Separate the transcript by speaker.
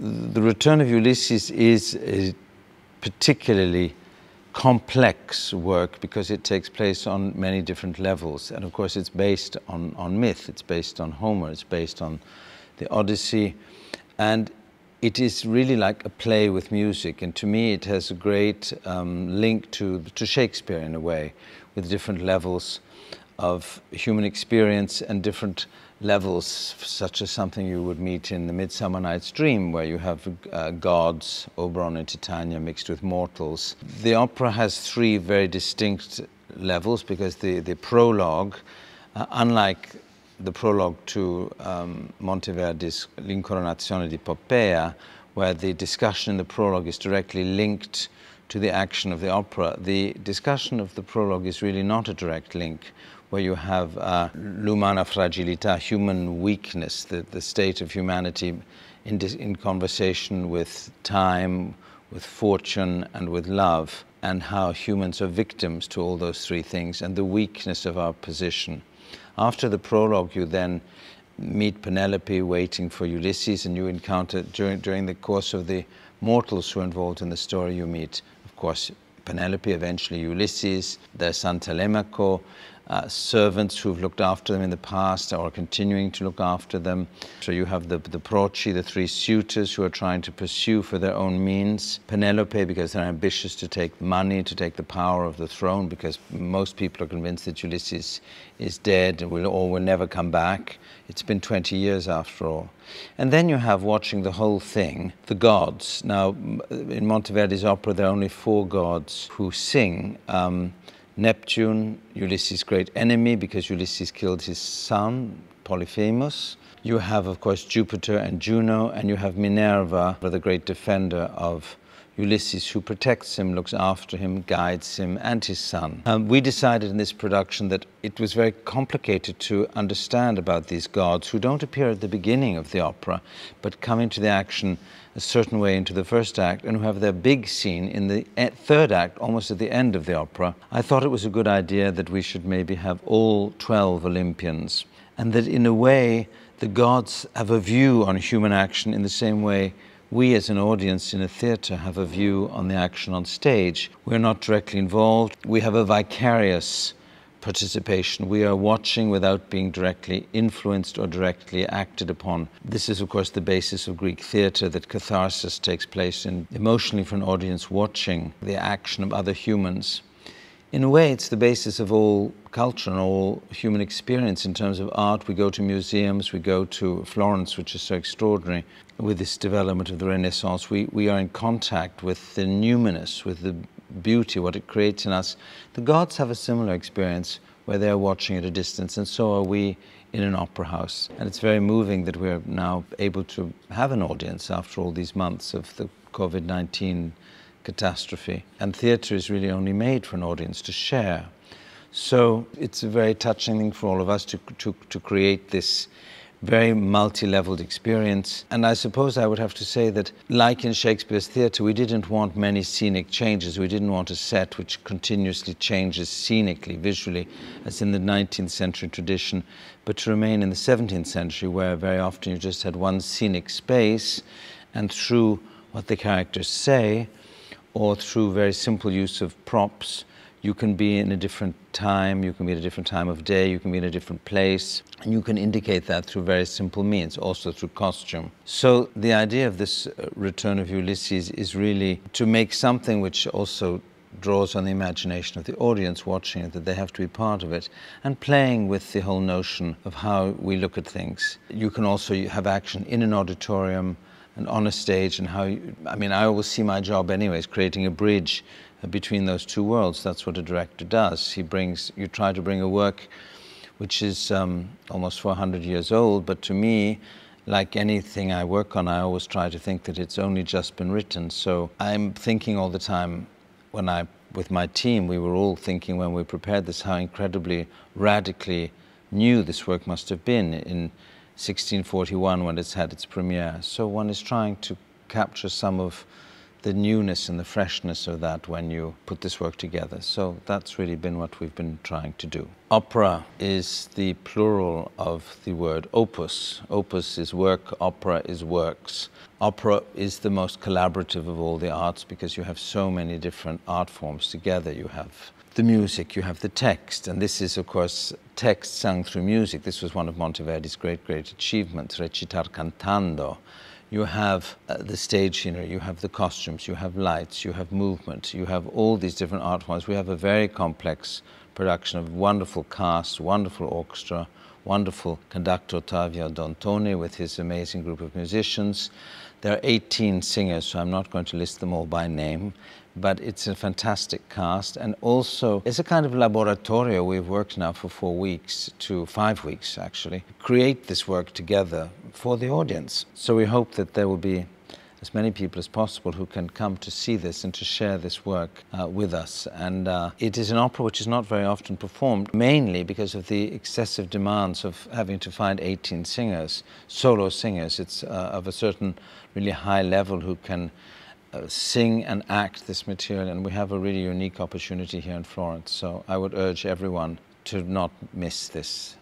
Speaker 1: the return of Ulysses is a particularly complex work because it takes place on many different levels. And of course, it's based on, on myth, it's based on Homer, it's based on the Odyssey. And it is really like a play with music. And to me, it has a great um, link to, to Shakespeare in a way, with different levels of human experience and different levels, such as something you would meet in the Midsummer Night's Dream, where you have uh, gods, Oberon and Titania, mixed with mortals. The opera has three very distinct levels because the, the prologue, uh, unlike the prologue to um, Monteverdi's L'Incoronazione di Poppea, where the discussion in the prologue is directly linked to the action of the opera, the discussion of the prologue is really not a direct link where you have uh, lumana fragilità, human weakness, the, the state of humanity in, dis- in conversation with time, with fortune, and with love, and how humans are victims to all those three things, and the weakness of our position. After the prologue, you then meet Penelope waiting for Ulysses, and you encounter during, during the course of the mortals who are involved in the story, you meet, of course, Penelope, eventually Ulysses, their son Telemaco, uh, servants who've looked after them in the past or are continuing to look after them. So you have the, the Proci, the three suitors who are trying to pursue for their own means. Penelope, because they're ambitious to take money, to take the power of the throne, because most people are convinced that Ulysses is dead and will, or will never come back. It's been 20 years after all. And then you have watching the whole thing, the gods. Now, in Monteverdi's opera, there are only four gods who sing. Um, Neptune, Ulysses' great enemy, because Ulysses killed his son, Polyphemus. You have, of course, Jupiter and Juno, and you have Minerva, the great defender of Ulysses, who protects him, looks after him, guides him, and his son. Um, we decided in this production that it was very complicated to understand about these gods who don't appear at the beginning of the opera, but come into the action a certain way into the first act and who have their big scene in the eh, third act, almost at the end of the opera. I thought it was a good idea that we should maybe have all 12 Olympians and that in a way the gods have a view on human action in the same way we as an audience in a theatre have a view on the action on stage. We're not directly involved. We have a vicarious participation. We are watching without being directly influenced or directly acted upon. This is, of course, the basis of Greek theatre that catharsis takes place in emotionally for an audience watching the action of other humans. In a way, it's the basis of all culture and all human experience in terms of art. We go to museums, we go to Florence, which is so extraordinary with this development of the Renaissance. We, we are in contact with the numinous, with the beauty, what it creates in us. The gods have a similar experience where they are watching at a distance, and so are we in an opera house. And it's very moving that we're now able to have an audience after all these months of the COVID 19 catastrophe. And theatre is really only made for an audience to share. So it's a very touching thing for all of us to, to, to create this very multi leveled experience. And I suppose I would have to say that, like in Shakespeare's theatre, we didn't want many scenic changes. We didn't want a set which continuously changes scenically, visually, as in the 19th century tradition, but to remain in the 17th century, where very often you just had one scenic space, and through what the characters say, or through very simple use of props. You can be in a different time, you can be at a different time of day, you can be in a different place, and you can indicate that through very simple means, also through costume. So the idea of this uh, return of Ulysses is really to make something which also draws on the imagination of the audience watching it, that they have to be part of it, and playing with the whole notion of how we look at things. You can also have action in an auditorium and on a stage and how you, I mean I always see my job anyways creating a bridge uh, between those two worlds that's what a director does he brings you try to bring a work which is um, almost 400 years old but to me like anything I work on I always try to think that it's only just been written so I'm thinking all the time when I with my team we were all thinking when we prepared this how incredibly radically new this work must have been in 1641 when it's had its premiere. So one is trying to capture some of the newness and the freshness of that when you put this work together. So that's really been what we've been trying to do. Opera is the plural of the word opus. Opus is work, opera is works. Opera is the most collaborative of all the arts because you have so many different art forms together. You have the music, you have the text, and this is, of course, text sung through music. This was one of Monteverdi's great, great achievements, recitar cantando. You have uh, the stage scenery, you have the costumes, you have lights, you have movement, you have all these different art forms. We have a very complex production of wonderful cast, wonderful orchestra, wonderful conductor Ottavio D'Antoni with his amazing group of musicians, there are 18 singers, so I'm not going to list them all by name, but it's a fantastic cast. And also, it's a kind of laboratorio. We've worked now for four weeks to five weeks, actually, create this work together for the audience. So we hope that there will be as many people as possible who can come to see this and to share this work uh, with us. And uh, it is an opera which is not very often performed, mainly because of the excessive demands of having to find 18 singers, solo singers. It's uh, of a certain really high level who can uh, sing and act this material, and we have a really unique opportunity here in Florence. So I would urge everyone to not miss this.